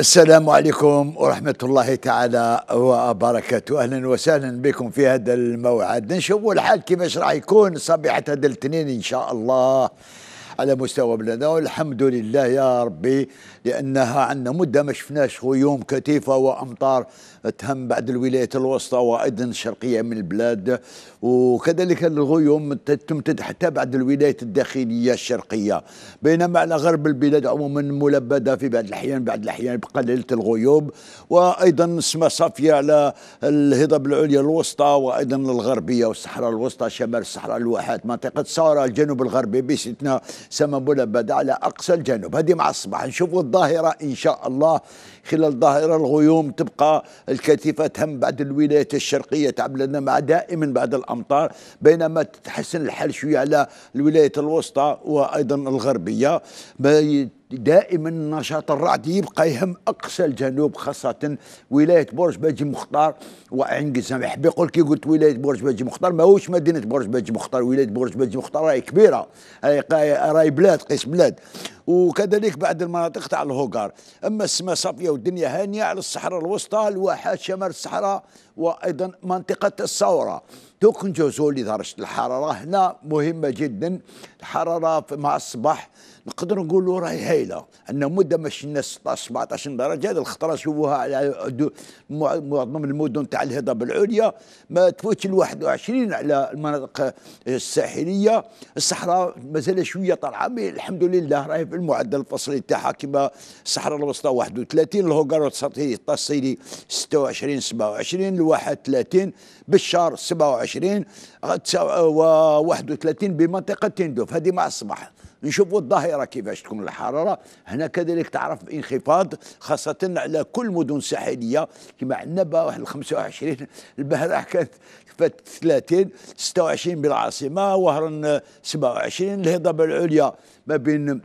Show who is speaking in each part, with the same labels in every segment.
Speaker 1: السلام عليكم ورحمة الله تعالى وبركاته أهلا وسهلا بكم في هذا الموعد نشوف الحال كيفاش راح يكون صبيحة هذا الاثنين إن شاء الله على مستوى بلادنا والحمد لله يا ربي لانها عندنا مده ما شفناش غيوم كثيفه وامطار تهم بعد الولايات الوسطى وايضا الشرقيه من البلاد وكذلك الغيوم تمتد حتى بعد الولايات الداخليه الشرقيه بينما على غرب البلاد عموما ملبده في بعض الاحيان بعض الاحيان بقليله الغيوم وايضا نسمه صافيه على الهضاب العليا الوسطى وايضا الغربيه والصحراء الوسطى شمال الصحراء الواحات منطقه سارة الجنوب الغربي باستثناء سما سمبولا على أقصى الجنوب هذه مع الصباح نشوفوا الظاهرة إن شاء الله خلال ظاهرة الغيوم تبقى الكثيفة تهم بعد الولايات الشرقية تعب لنا مع دائما بعد الأمطار بينما تتحسن الحال شوية على الولايات الوسطى وأيضا الغربية دائما النشاط الرعد يبقى يهم اقصى الجنوب خاصه ولايه برج باجي مختار وعنقز سامح بيقول كي قلت ولايه برج باجي مختار ماهوش مدينه برج باجي مختار ولايه برج باجي مختار راهي كبيره راهي بلاد قيس بلاد وكذلك بعد المناطق تاع الهوغار اما السماء صافيه والدنيا هانيه على الصحراء الوسطى الواحات شمال الصحراء وايضا منطقه الثوره تنجز لدرجه الحراره هنا مهمه جدا الحراره مع الصباح نقدر نقولوا راهي هايله ان مده ما الناس 16 17 درجه هذه الخطره شوفوها على معظم المدن تاع الهضاب العليا ما تفوتش ال 21 على المناطق الساحليه الصحراء مازال شويه طالعه مي الحمد لله راهي في المعدل الفصلي تاعها كما الصحراء الوسطى 31 الهوكر السطحي 26 27 31 بالشهر 27 و31 بمنطقه تندوف هذه مع الصباح نشوفوا الظاهره كيفاش تكون الحراره هنا كذلك تعرف انخفاض خاصه على كل مدن ساحليه كما عندنا واحد 25 البارح كانت فات 30 26 بالعاصمه وهران 27 الهضاب العليا ما بين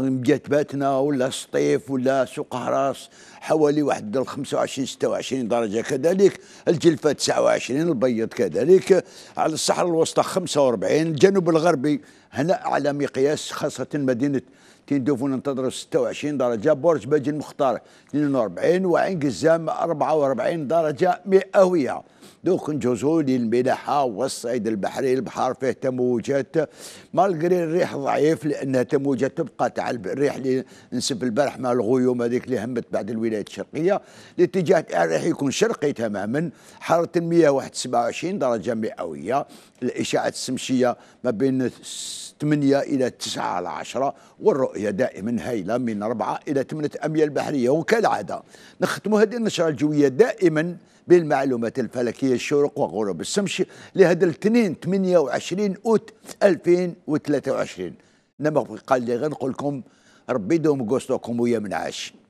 Speaker 1: جاتباتنا ولا سطيف ولا سوق هراس حوالي واحد 25 26 درجه كذلك الجلفه 29 البيض كذلك على الصحراء الوسطى 45 الجنوب الغربي هنا على مقياس خاصه مدينه تندوفو ننتظروا 26 درجه برج باجي المختار 42 وعين قزام 44 درجه مئويه دوك نجوزوا للملاحه والصيد البحري البحر فيه تموجات مالغري الريح ضعيف لانها تموجات تبقى تاع الريح اللي نسب البارح مع الغيوم هذيك اللي همت بعد الولايات الشرقيه الاتجاه تاع الريح يكون شرقي تماما حراره المياه 27 درجه مئويه الإشاعة السمشية ما بين 8 الى 9 على 10 والرؤيه رؤية دائما هايلة من أربعة إلى ثمانية أميال بحرية وكالعادة نختم هذه النشرة الجوية دائما بالمعلومات الفلكية الشروق وغروب الشمس لهذا الاثنين 28 أوت 2023 إنما قال لي غير نقول لكم ربي دوم قوسطكم ويا منعاش